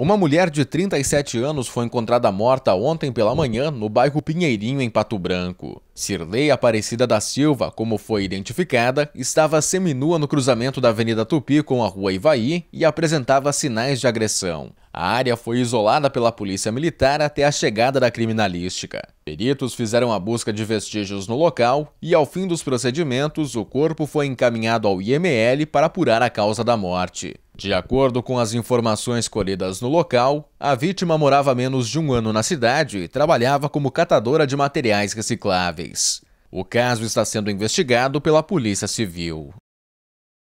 Uma mulher de 37 anos foi encontrada morta ontem pela manhã no bairro Pinheirinho, em Pato Branco. Cirlei Aparecida da Silva, como foi identificada, estava seminua no cruzamento da Avenida Tupi com a Rua Ivaí e apresentava sinais de agressão. A área foi isolada pela polícia militar até a chegada da criminalística. Peritos fizeram a busca de vestígios no local e, ao fim dos procedimentos, o corpo foi encaminhado ao IML para apurar a causa da morte. De acordo com as informações colhidas no local, a vítima morava menos de um ano na cidade e trabalhava como catadora de materiais recicláveis. O caso está sendo investigado pela Polícia Civil.